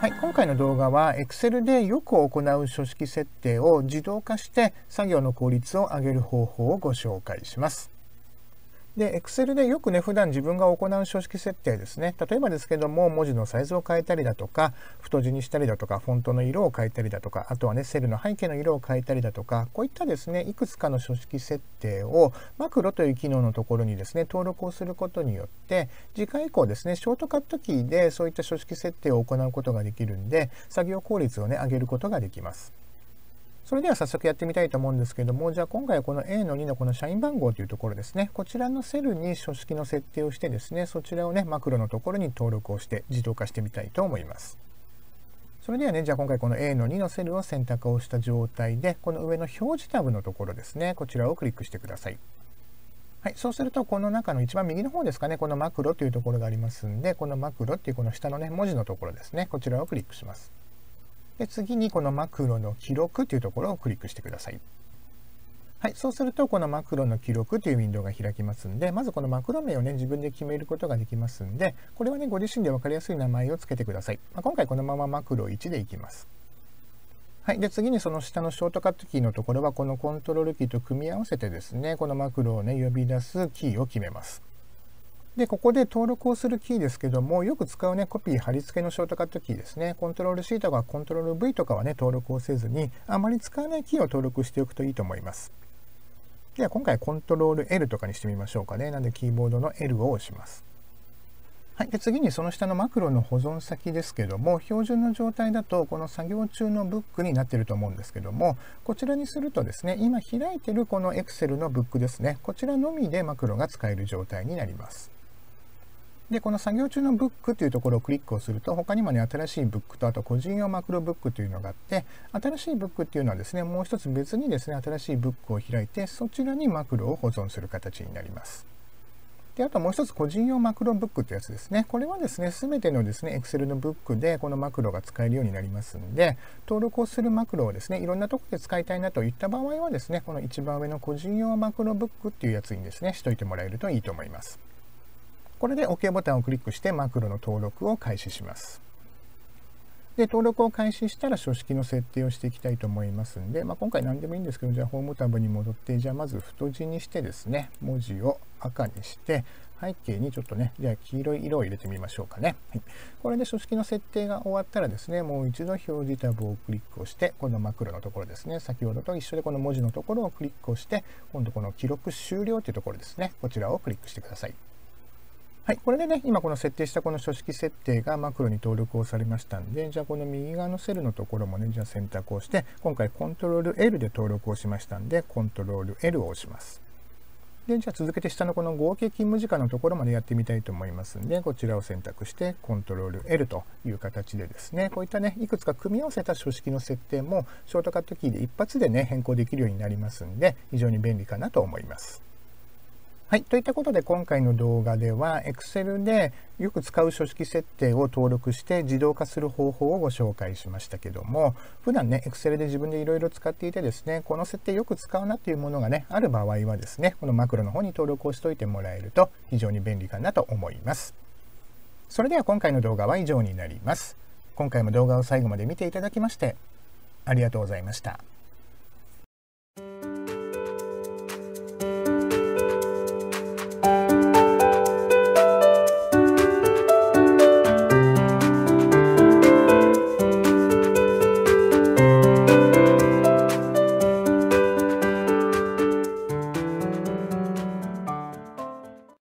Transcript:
はい、今回の動画は Excel でよく行う書式設定を自動化して作業の効率を上げる方法をご紹介します。で、Excel でよくね、普段自分が行う書式設定ですね。例えばですけども、文字のサイズを変えたりだとか、太字にしたりだとか、フォントの色を変えたりだとか、あとはね、セルの背景の色を変えたりだとか、こういったですね、いくつかの書式設定をマクロという機能のところにですね、登録をすることによって、次回以降ですね、ショートカットキーでそういった書式設定を行うことができるんで、作業効率をね、上げることができます。それでは早速やってみたいと思うんですけども、じゃあ今回はこの A の2のこの社員番号というところですね、こちらのセルに書式の設定をしてですね、そちらをね、マクロのところに登録をして自動化してみたいと思います。それではね、じゃあ今回この A の2のセルを選択をした状態で、この上の表示タブのところですね、こちらをクリックしてください。はい、そうすると、この中の一番右の方ですかね、このマクロというところがありますんで、このマクロっていうこの下のね、文字のところですね、こちらをクリックします。で次にこのマクロの記録というところをクリックしてください。はい、そうするとこのマクロの記録というウィンドウが開きますんで、まずこのマクロ名をね、自分で決めることができますんで、これはね、ご自身で分かりやすい名前を付けてください。まあ、今回このままマクロ1でいきます。はい、で次にその下のショートカットキーのところはこのコントロールキーと組み合わせてですねこのマクロを、ね、呼び出すキーを決めます。で、ここで登録をするキーですけども、よく使うね、コピー貼り付けのショートカットキーですね。コントロール C とかコントロール V とかはね、登録をせずに、あまり使わないキーを登録しておくといいと思います。では今回コントロール L とかにしてみましょうかね。なんでキーボードの L を押します。はい、で次にその下のマクロの保存先ですけども標準の状態だとこの作業中のブックになってると思うんですけどもこちらにするとですね今開いてるこの Excel のブックですねこちらのみでマクロが使える状態になります。でこの作業中のブックというところをクリックをすると他にもね新しいブックとあと個人用マクロブックというのがあって新しいブックっていうのはですねもう一つ別にですね新しいブックを開いてそちらにマクロを保存する形になります。であともう一つ個人用マクロブックってやつですね。これはですね、全てのですね、Excel のブックでこのマクロが使えるようになりますんで、登録をするマクロをですね、いろんなとこで使いたいなといった場合はですね、この一番上の個人用マクロブックっていうやつにですね、しといてもらえるといいと思います。これで OK ボタンをクリックしてマクロの登録を開始します。で登録を開始したら書式の設定をしていきたいと思いますんで、まあ、今回何でもいいんですけどじゃあホームタブに戻ってじゃあまず太字にしてですね文字を赤にして背景にちょっとねじゃあ黄色い色を入れてみましょうかね、はい、これで書式の設定が終わったらですねもう一度表示タブをクリックをしてこのマクロのところですね先ほどと一緒でこの文字のところをクリックをして今度この記録終了というところですねこちらをクリックしてくださいはい、これでね、今この設定したこの書式設定がマクロに登録をされましたんで、じゃあこの右側のセルのところもね、じゃあ選択をして、今回コントロール l で登録をしましたんで、コントロール l を押します。で、じゃあ続けて下のこの合計勤務時間のところまでやってみたいと思いますんで、こちらを選択してコントロール l という形でですね、こういったね、いくつか組み合わせた書式の設定もショートカットキーで一発でね、変更できるようになりますんで、非常に便利かなと思います。はい。といったことで今回の動画では Excel でよく使う書式設定を登録して自動化する方法をご紹介しましたけども普段ね Excel で自分でいろいろ使っていてですねこの設定よく使うなというものがねある場合はですねこのマクロの方に登録をしておいてもらえると非常に便利かなと思います。それでは今回の動画は以上になります。今回も動画を最後まで見ていただきましてありがとうございました。